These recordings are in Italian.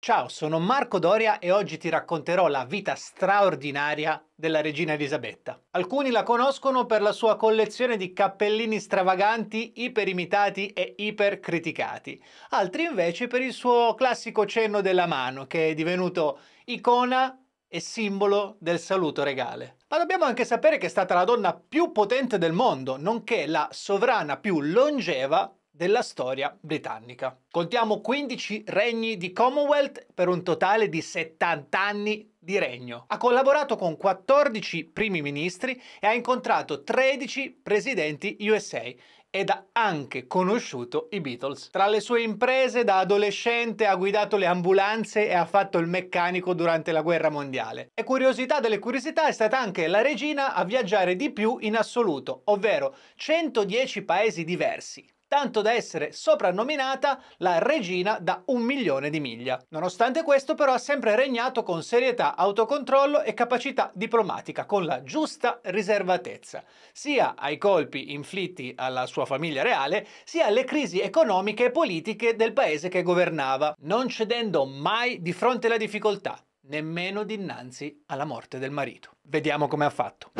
Ciao, sono Marco Doria e oggi ti racconterò la vita straordinaria della regina Elisabetta. Alcuni la conoscono per la sua collezione di cappellini stravaganti, iperimitati e ipercriticati, altri invece per il suo classico cenno della mano, che è divenuto icona e simbolo del saluto regale. Ma dobbiamo anche sapere che è stata la donna più potente del mondo, nonché la sovrana più longeva della storia britannica. Contiamo 15 regni di Commonwealth per un totale di 70 anni di regno. Ha collaborato con 14 primi ministri e ha incontrato 13 presidenti USA ed ha anche conosciuto i Beatles. Tra le sue imprese da adolescente ha guidato le ambulanze e ha fatto il meccanico durante la guerra mondiale. E curiosità delle curiosità è stata anche la regina a viaggiare di più in assoluto, ovvero 110 paesi diversi, tanto da essere soprannominata la regina da un milione di miglia. Nonostante questo però ha sempre regnato con serietà, autocontrollo e capacità diplomatica, con la giusta riservatezza, sia ai colpi inflitti alla sua famiglia reale, sia alle crisi economiche e politiche del paese che governava, non cedendo mai di fronte alla difficoltà, nemmeno dinanzi alla morte del marito. Vediamo come ha fatto.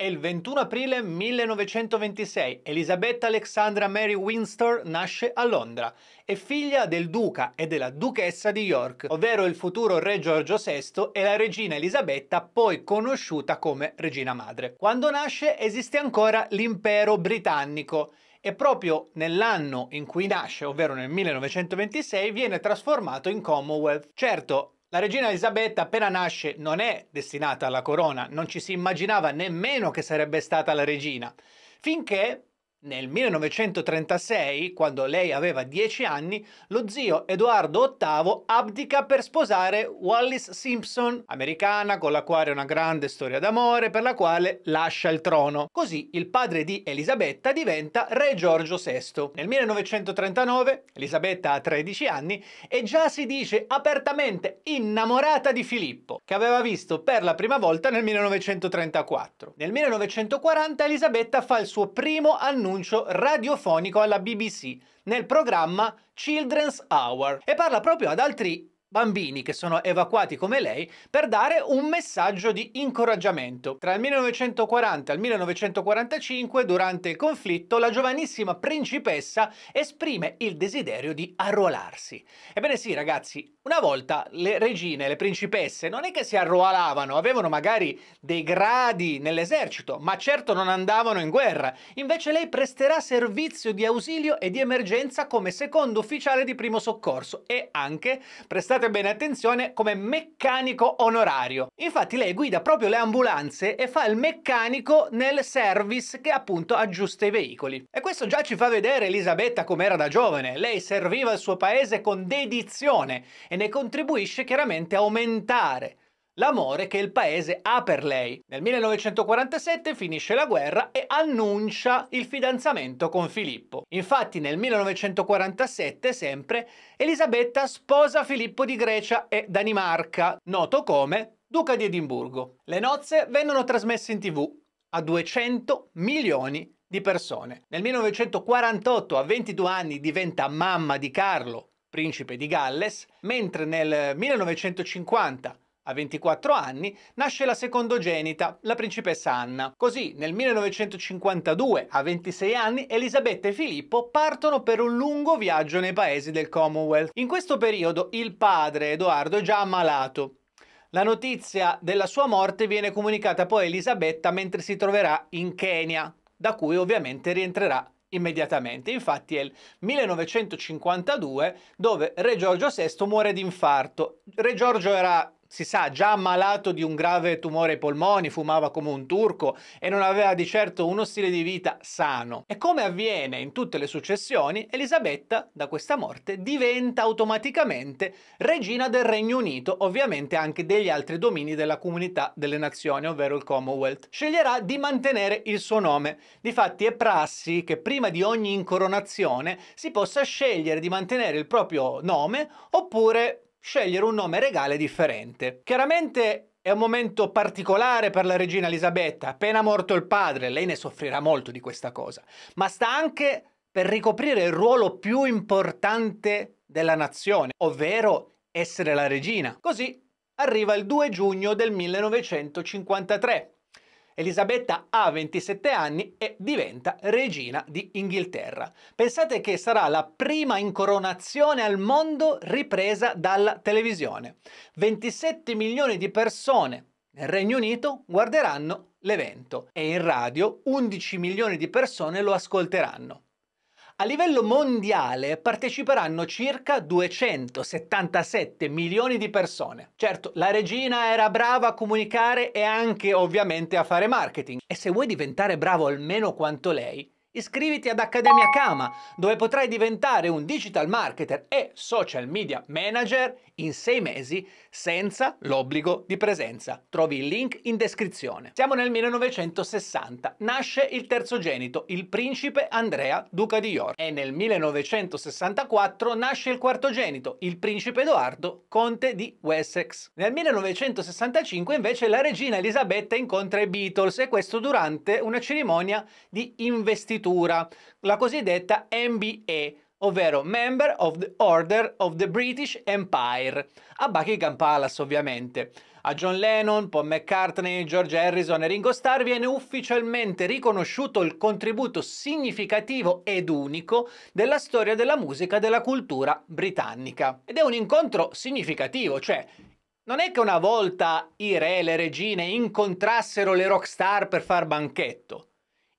È il 21 aprile 1926, Elisabetta Alexandra Mary Windsor nasce a Londra. È figlia del duca e della duchessa di York, ovvero il futuro re Giorgio VI e la regina Elisabetta, poi conosciuta come regina madre. Quando nasce esiste ancora l'impero britannico e proprio nell'anno in cui nasce, ovvero nel 1926, viene trasformato in Commonwealth. Certo, la regina Elisabetta appena nasce non è destinata alla corona, non ci si immaginava nemmeno che sarebbe stata la regina, finché nel 1936, quando lei aveva 10 anni, lo zio Edoardo VIII abdica per sposare Wallis Simpson, americana con la quale ha una grande storia d'amore, per la quale lascia il trono. Così il padre di Elisabetta diventa re Giorgio VI. Nel 1939, Elisabetta ha 13 anni e già si dice apertamente innamorata di Filippo, che aveva visto per la prima volta nel 1934. Nel 1940 Elisabetta fa il suo primo annuncio annuncio radiofonico alla BBC nel programma Children's Hour e parla proprio ad altri bambini che sono evacuati come lei per dare un messaggio di incoraggiamento. Tra il 1940 e il 1945, durante il conflitto, la giovanissima principessa esprime il desiderio di arruolarsi. Ebbene sì, ragazzi, una volta le regine, le principesse, non è che si arruolavano, avevano magari dei gradi nell'esercito, ma certo non andavano in guerra. Invece lei presterà servizio di ausilio e di emergenza come secondo ufficiale di primo soccorso e anche prestare prestate bene attenzione, come meccanico onorario. Infatti lei guida proprio le ambulanze e fa il meccanico nel service che appunto aggiusta i veicoli. E questo già ci fa vedere Elisabetta com'era da giovane. Lei serviva il suo paese con dedizione e ne contribuisce chiaramente a aumentare l'amore che il paese ha per lei. Nel 1947 finisce la guerra e annuncia il fidanzamento con Filippo. Infatti nel 1947 sempre Elisabetta sposa Filippo di Grecia e Danimarca, noto come duca di Edimburgo. Le nozze vennero trasmesse in tv a 200 milioni di persone. Nel 1948, a 22 anni, diventa mamma di Carlo, principe di Galles, mentre nel 1950 a 24 anni nasce la secondogenita, la principessa Anna. Così nel 1952, a 26 anni, Elisabetta e Filippo partono per un lungo viaggio nei paesi del Commonwealth. In questo periodo il padre Edoardo è già ammalato la notizia della sua morte viene comunicata poi a Elisabetta mentre si troverà in Kenya, da cui ovviamente rientrerà immediatamente. Infatti è il 1952 dove Re Giorgio VI muore di infarto. Re Giorgio era si sa, già ammalato di un grave tumore ai polmoni, fumava come un turco e non aveva di certo uno stile di vita sano. E come avviene in tutte le successioni, Elisabetta, da questa morte, diventa automaticamente regina del Regno Unito, ovviamente anche degli altri domini della comunità delle nazioni, ovvero il Commonwealth. Sceglierà di mantenere il suo nome. Difatti è prassi che prima di ogni incoronazione si possa scegliere di mantenere il proprio nome oppure scegliere un nome regale differente. Chiaramente è un momento particolare per la regina Elisabetta, appena morto il padre, lei ne soffrirà molto di questa cosa, ma sta anche per ricoprire il ruolo più importante della nazione, ovvero essere la regina. Così arriva il 2 giugno del 1953, Elisabetta ha 27 anni e diventa regina di Inghilterra. Pensate che sarà la prima incoronazione al mondo ripresa dalla televisione. 27 milioni di persone nel Regno Unito guarderanno l'evento e in radio 11 milioni di persone lo ascolteranno. A livello mondiale parteciperanno circa 277 milioni di persone. Certo, la regina era brava a comunicare e anche ovviamente a fare marketing. E se vuoi diventare bravo almeno quanto lei, iscriviti ad Accademia Kama, dove potrai diventare un digital marketer e social media manager in sei mesi senza l'obbligo di presenza. Trovi il link in descrizione. Siamo nel 1960, nasce il terzogenito, il principe Andrea, duca di York, e nel 1964 nasce il quartogenito, il principe Edoardo, conte di Wessex. Nel 1965 invece la regina Elisabetta incontra i Beatles e questo durante una cerimonia di investitura, la cosiddetta MBE, ovvero Member of the Order of the British Empire, a Buckingham Palace ovviamente. A John Lennon, Paul McCartney, George Harrison e Ringo Starr viene ufficialmente riconosciuto il contributo significativo ed unico della storia della musica e della cultura britannica. Ed è un incontro significativo, cioè non è che una volta i re e le regine incontrassero le rockstar per far banchetto.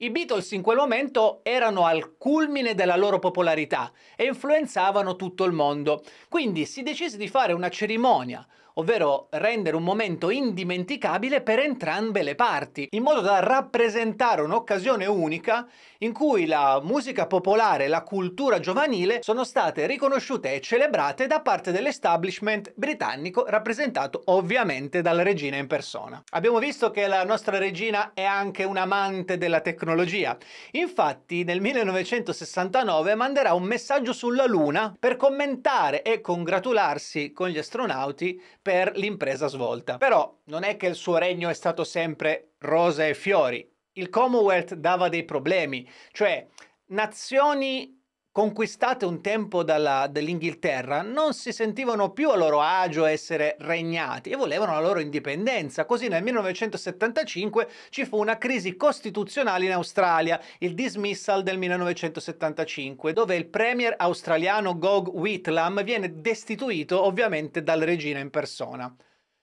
I Beatles in quel momento erano al culmine della loro popolarità e influenzavano tutto il mondo, quindi si decise di fare una cerimonia, ovvero rendere un momento indimenticabile per entrambe le parti, in modo da rappresentare un'occasione unica in cui la musica popolare e la cultura giovanile sono state riconosciute e celebrate da parte dell'establishment britannico rappresentato ovviamente dalla regina in persona. Abbiamo visto che la nostra regina è anche un amante della tecnologia, infatti nel 1969 manderà un messaggio sulla Luna per commentare e congratularsi con gli astronauti per l'impresa svolta. Però non è che il suo regno è stato sempre rosa e fiori. Il Commonwealth dava dei problemi, cioè nazioni conquistate un tempo dalla, dall'Inghilterra, non si sentivano più a loro agio essere regnati e volevano la loro indipendenza. Così nel 1975 ci fu una crisi costituzionale in Australia, il dismissal del 1975, dove il premier australiano Gog Whitlam viene destituito ovviamente dal regina in persona.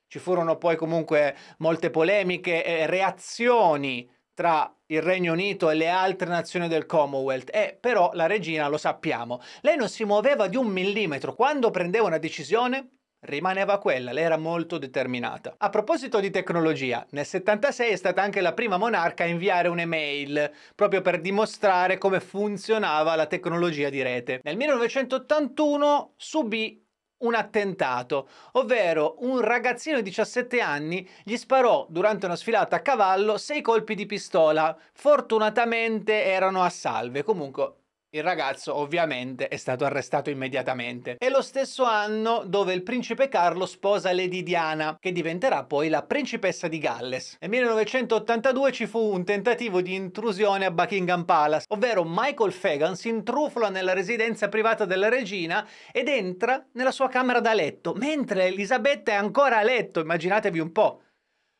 Ci furono poi comunque molte polemiche e reazioni tra il Regno Unito e le altre nazioni del Commonwealth, eh, però la regina, lo sappiamo, lei non si muoveva di un millimetro, quando prendeva una decisione rimaneva quella, lei era molto determinata. A proposito di tecnologia, nel 76 è stata anche la prima monarca a inviare un'email, proprio per dimostrare come funzionava la tecnologia di rete. Nel 1981 subì un attentato, ovvero un ragazzino di 17 anni gli sparò durante una sfilata a cavallo sei colpi di pistola. Fortunatamente erano a salve. Comunque il ragazzo ovviamente è stato arrestato immediatamente. È lo stesso anno dove il principe Carlo sposa Lady Diana, che diventerà poi la principessa di Galles. Nel 1982 ci fu un tentativo di intrusione a Buckingham Palace, ovvero Michael Fagan si intrufola nella residenza privata della regina ed entra nella sua camera da letto, mentre Elisabetta è ancora a letto, immaginatevi un po'.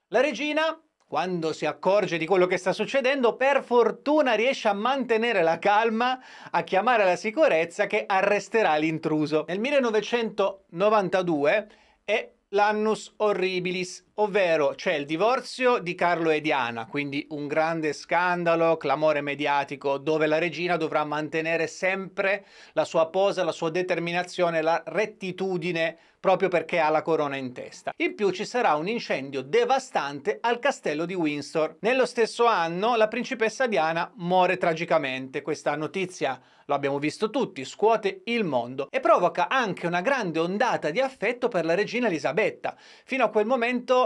La regina quando si accorge di quello che sta succedendo, per fortuna riesce a mantenere la calma, a chiamare la sicurezza che arresterà l'intruso. Nel 1992 è l'annus horribilis, ovvero c'è il divorzio di Carlo e Diana, quindi un grande scandalo, clamore mediatico, dove la regina dovrà mantenere sempre la sua posa, la sua determinazione, la rettitudine proprio perché ha la corona in testa. In più ci sarà un incendio devastante al castello di Windsor. Nello stesso anno la principessa Diana muore tragicamente. Questa notizia, lo abbiamo visto tutti, scuote il mondo e provoca anche una grande ondata di affetto per la regina Elisabetta. Fino a quel momento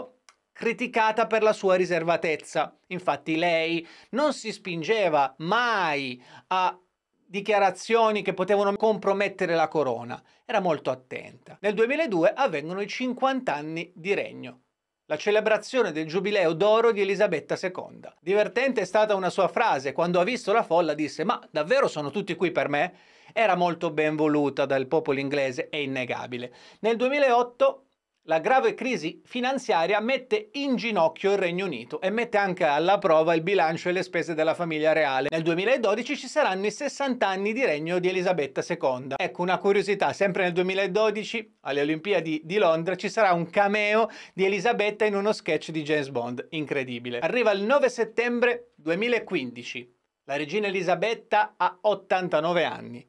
criticata per la sua riservatezza. Infatti lei non si spingeva mai a dichiarazioni che potevano compromettere la corona, era molto attenta. Nel 2002 avvengono i 50 anni di regno, la celebrazione del giubileo d'oro di Elisabetta II. Divertente è stata una sua frase, quando ha visto la folla disse ma davvero sono tutti qui per me? Era molto ben voluta dal popolo inglese, è innegabile. Nel 2008 la grave crisi finanziaria mette in ginocchio il Regno Unito e mette anche alla prova il bilancio e le spese della famiglia reale. Nel 2012 ci saranno i 60 anni di regno di Elisabetta II. Ecco una curiosità, sempre nel 2012 alle Olimpiadi di Londra ci sarà un cameo di Elisabetta in uno sketch di James Bond, incredibile. Arriva il 9 settembre 2015. La regina Elisabetta ha 89 anni.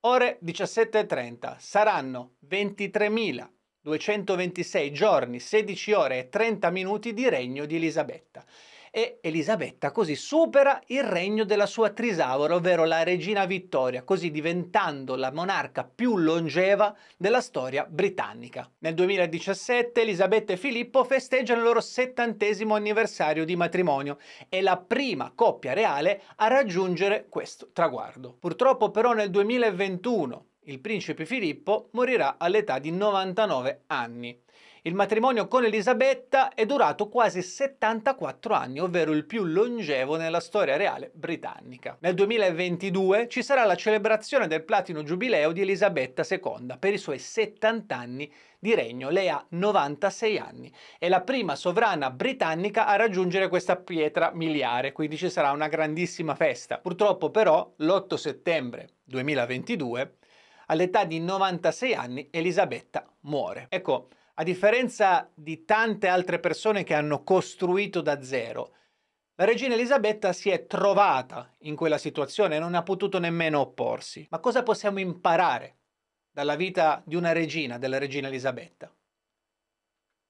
Ore 17.30 saranno 23.000 226 giorni, 16 ore e 30 minuti di regno di Elisabetta. E Elisabetta così supera il regno della sua Trisaura, ovvero la regina Vittoria, così diventando la monarca più longeva della storia britannica. Nel 2017 Elisabetta e Filippo festeggiano il loro settantesimo anniversario di matrimonio. e la prima coppia reale a raggiungere questo traguardo. Purtroppo però nel 2021 il principe Filippo morirà all'età di 99 anni. Il matrimonio con Elisabetta è durato quasi 74 anni, ovvero il più longevo nella storia reale britannica. Nel 2022 ci sarà la celebrazione del platino giubileo di Elisabetta II per i suoi 70 anni di regno. Lei ha 96 anni, è la prima sovrana britannica a raggiungere questa pietra miliare, quindi ci sarà una grandissima festa. Purtroppo però l'8 settembre 2022 all'età di 96 anni Elisabetta muore. Ecco, a differenza di tante altre persone che hanno costruito da zero, la regina Elisabetta si è trovata in quella situazione e non ha potuto nemmeno opporsi. Ma cosa possiamo imparare dalla vita di una regina, della regina Elisabetta?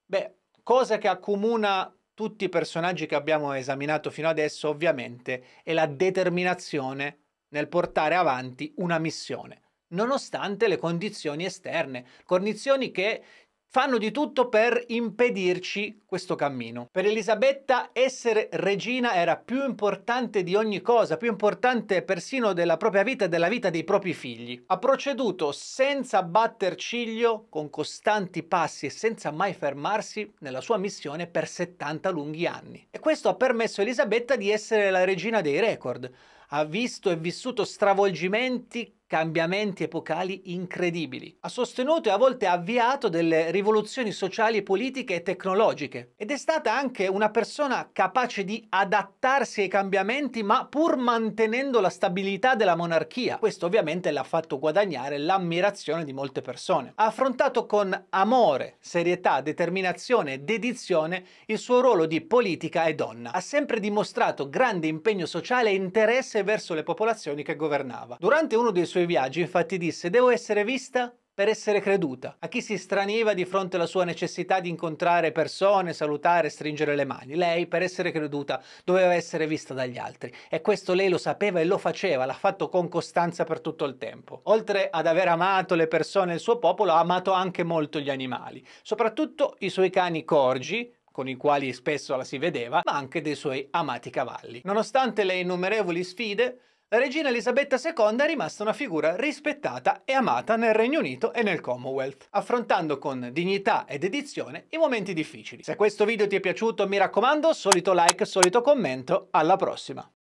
Beh, cosa che accomuna tutti i personaggi che abbiamo esaminato fino adesso, ovviamente, è la determinazione nel portare avanti una missione nonostante le condizioni esterne, condizioni che fanno di tutto per impedirci questo cammino. Per Elisabetta essere regina era più importante di ogni cosa, più importante persino della propria vita e della vita dei propri figli. Ha proceduto senza batter ciglio, con costanti passi e senza mai fermarsi nella sua missione per 70 lunghi anni. E questo ha permesso a Elisabetta di essere la regina dei record. Ha visto e vissuto stravolgimenti cambiamenti epocali incredibili. Ha sostenuto e a volte avviato delle rivoluzioni sociali, politiche e tecnologiche ed è stata anche una persona capace di adattarsi ai cambiamenti ma pur mantenendo la stabilità della monarchia. Questo ovviamente l'ha fatto guadagnare l'ammirazione di molte persone. Ha affrontato con amore, serietà, determinazione e dedizione il suo ruolo di politica e donna. Ha sempre dimostrato grande impegno sociale e interesse verso le popolazioni che governava. Durante uno dei suoi suoi viaggi infatti disse «Devo essere vista per essere creduta. A chi si straniva di fronte alla sua necessità di incontrare persone, salutare, stringere le mani, lei per essere creduta doveva essere vista dagli altri e questo lei lo sapeva e lo faceva, l'ha fatto con costanza per tutto il tempo. Oltre ad aver amato le persone e il suo popolo, ha amato anche molto gli animali, soprattutto i suoi cani corgi, con i quali spesso la si vedeva, ma anche dei suoi amati cavalli. Nonostante le innumerevoli sfide, la regina Elisabetta II è rimasta una figura rispettata e amata nel Regno Unito e nel Commonwealth, affrontando con dignità ed edizione i momenti difficili. Se questo video ti è piaciuto mi raccomando, solito like, solito commento, alla prossima!